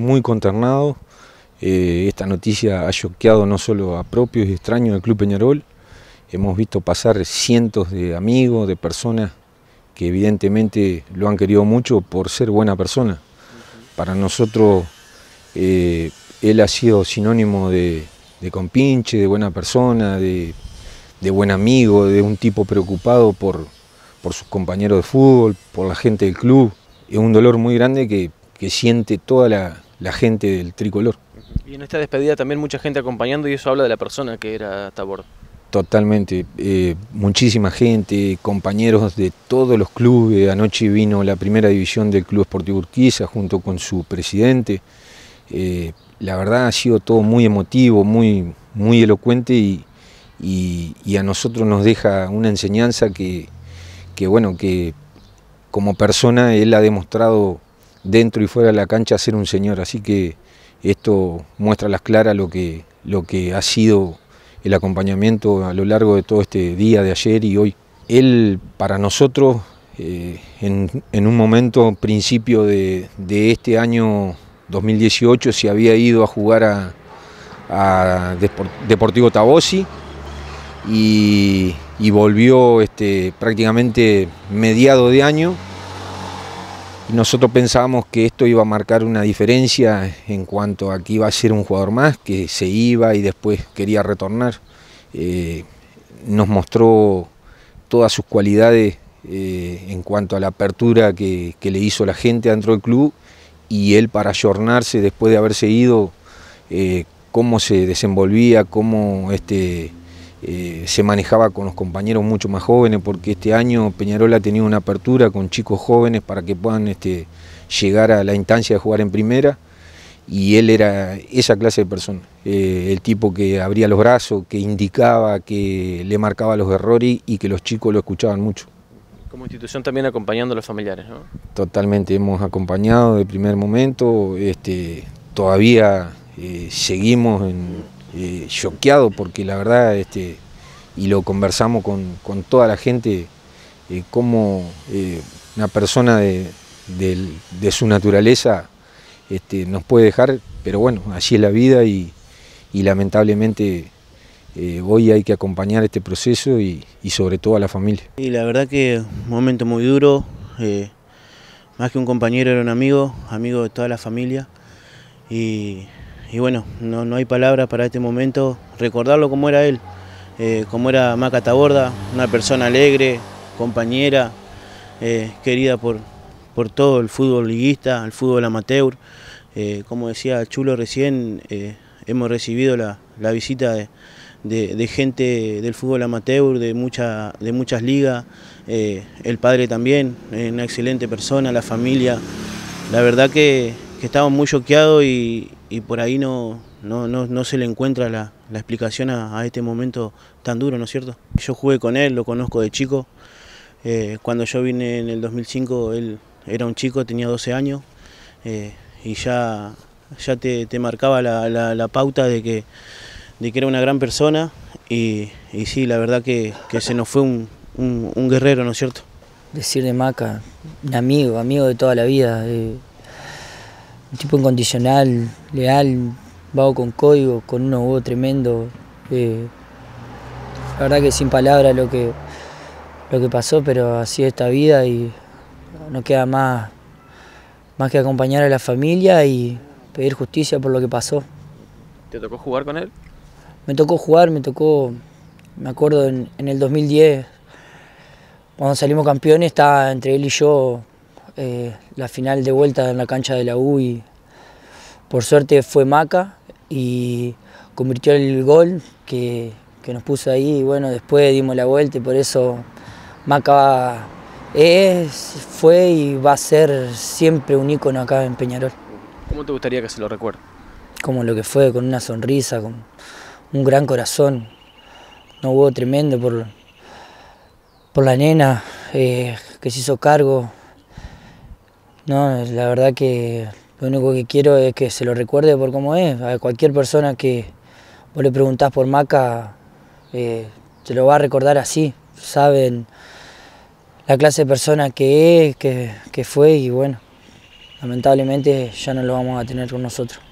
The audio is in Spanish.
Muy consternado, eh, esta noticia ha choqueado no solo a propios y extraños del Club Peñarol, hemos visto pasar cientos de amigos, de personas que evidentemente lo han querido mucho por ser buena persona. Para nosotros eh, él ha sido sinónimo de, compinche, de buena persona, de, buen amigo, de un tipo preocupado por, sus compañeros de fútbol, por la gente del club. Es un dolor muy grande que siente toda la, la gente del tricolor. Y en esta despedida también mucha gente acompañando y eso habla de la persona que era Tabor. Totalmente, eh, muchísima gente, compañeros de todos los clubes. Anoche vino la primera división del Club Esportivo Urquiza junto con su presidente. Eh, la verdad ha sido todo muy emotivo, muy, muy elocuente y, y a nosotros nos deja una enseñanza que, que, bueno, que como persona él ha demostrado dentro y fuera de la cancha, ser un señor. Así que esto muestra a las claras lo que, lo que ha sido el acompañamiento a lo largo de todo este día de ayer y hoy. Él, para nosotros, eh, en, un momento, principio de, este año 2018, se había ido a jugar a, Deportivo Tabosi y, volvió este, prácticamente mediado de año nosotros pensábamos que esto iba a marcar una diferencia en cuanto a que iba a ser un jugador más, que se iba y después quería retornar. Eh, nos mostró todas sus cualidades eh, en cuanto a la apertura que, le hizo la gente dentro del club y él para ayornarse después de haberse ido, eh, cómo se desenvolvía, cómo este, eh, se manejaba con los compañeros mucho más jóvenes, porque este año Peñarol ha tenido una apertura con chicos jóvenes para que puedan este, llegar a la instancia de jugar en primera, y él era esa clase de persona, eh, el tipo que abría los brazos, que indicaba, que le marcaba los errores y que los chicos lo escuchaban mucho. Como institución también acompañando a los familiares, Totalmente, hemos acompañado de primer momento, este, todavía eh, seguimos en, eh, choqueado porque la verdad, este, y lo conversamos con, toda la gente, eh, como eh, una persona de, su naturaleza este, nos puede dejar, pero bueno, así es la vida y, lamentablemente hoy hay que acompañar este proceso y, y, sobre todo a la familia. Y la verdad que un momento muy duro, más que un compañero era un amigo, amigo de toda la familia y y bueno, no, no hay palabras para este momento, recordarlo como era él, eh, como era Maca Taborda, una persona alegre, compañera, eh, querida por, por todo el fútbol liguista, el fútbol amateur. Eh, como decía Chulo recién, hemos recibido la, visita de, gente del fútbol amateur, de, de muchas ligas, el padre también, una excelente persona, la familia. La verdad que, que estamos muy choqueados y, y por ahí no, no, se le encuentra la, explicación a, este momento tan duro, ¿no es cierto? Yo jugué con él, lo conozco de chico. Eh, cuando yo vine en el 2005, él era un chico, tenía 12 años, eh, y ya, ya te, marcaba la, pauta de que, que era una gran persona. Y, y sí, la verdad que, se nos fue un, guerrero, ¿no es cierto? Decir de Maca, un amigo, amigo de toda la vida. Eh, un tipo incondicional, leal, vago con código, con un huevos tremendo. Eh, la verdad que sin palabras lo que, lo que pasó, pero así es esta vida y no queda más, más que acompañar a la familia y pedir justicia por lo que pasó. ¿Te tocó jugar con él? Me tocó jugar, me tocó, me acuerdo en, en el 2010, cuando salimos campeones, estaba entre él y yo eh, la final de vuelta en la cancha de la U y por suerte fue Maca y convirtió el gol que, nos puso ahí y bueno, después dimos la vuelta y por eso Maca es, fue y va a ser siempre un ícono acá en Peñarol. ¿Cómo te gustaría que se lo recuerde? Como lo que fue, con una sonrisa, con un gran corazón, no hubo tremendo por, por la nena eh, que se hizo cargo no, la verdad que lo único que quiero es que se lo recuerde por cómo es. A cualquier persona que vos le preguntás por Maca, eh, se lo va a recordar así. Saben la clase de persona que es, que, que fue y bueno, lamentablemente ya no lo vamos a tener con nosotros.